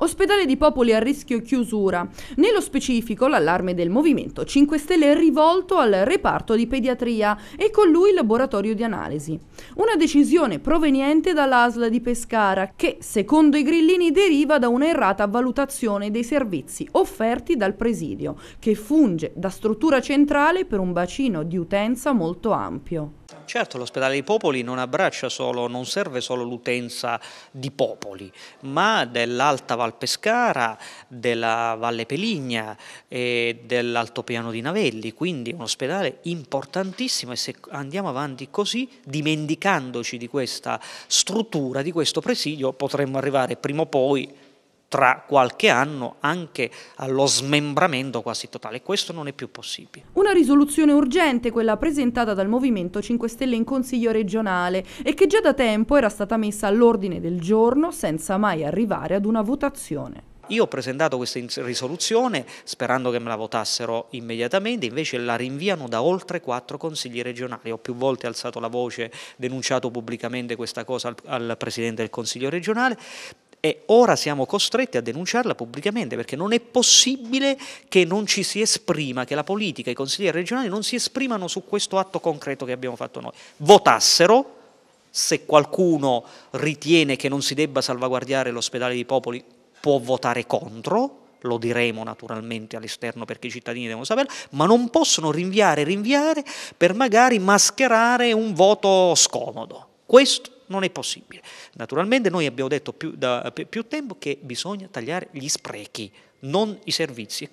Ospedale di Popoli a rischio chiusura. Nello specifico l'allarme del Movimento 5 Stelle è rivolto al reparto di pediatria e con lui il laboratorio di analisi. Una decisione proveniente dall'ASL di Pescara che, secondo i grillini, deriva da un'errata valutazione dei servizi offerti dal presidio, che funge da struttura centrale per un bacino di utenza molto ampio. Certo, l'ospedale dei popoli non abbraccia solo, non serve solo l'utenza di popoli, ma dell'Alta Val Pescara, della Valle Peligna e dell'Altopiano di Navelli, quindi un ospedale importantissimo e se andiamo avanti così, dimenticandoci di questa struttura, di questo presidio, potremmo arrivare prima o poi tra qualche anno anche allo smembramento quasi totale. Questo non è più possibile. Una risoluzione urgente, quella presentata dal Movimento 5 Stelle in Consiglio regionale e che già da tempo era stata messa all'ordine del giorno senza mai arrivare ad una votazione. Io ho presentato questa risoluzione sperando che me la votassero immediatamente, invece la rinviano da oltre quattro consigli regionali. Ho più volte alzato la voce, denunciato pubblicamente questa cosa al, al Presidente del Consiglio regionale, e ora siamo costretti a denunciarla pubblicamente perché non è possibile che non ci si esprima, che la politica, i consiglieri regionali non si esprimano su questo atto concreto che abbiamo fatto noi. Votassero, se qualcuno ritiene che non si debba salvaguardare l'ospedale di Popoli può votare contro, lo diremo naturalmente all'esterno perché i cittadini devono saperlo, ma non possono rinviare, rinviare per magari mascherare un voto scomodo. Questo non è possibile. Naturalmente noi abbiamo detto più, da più tempo che bisogna tagliare gli sprechi, non i servizi.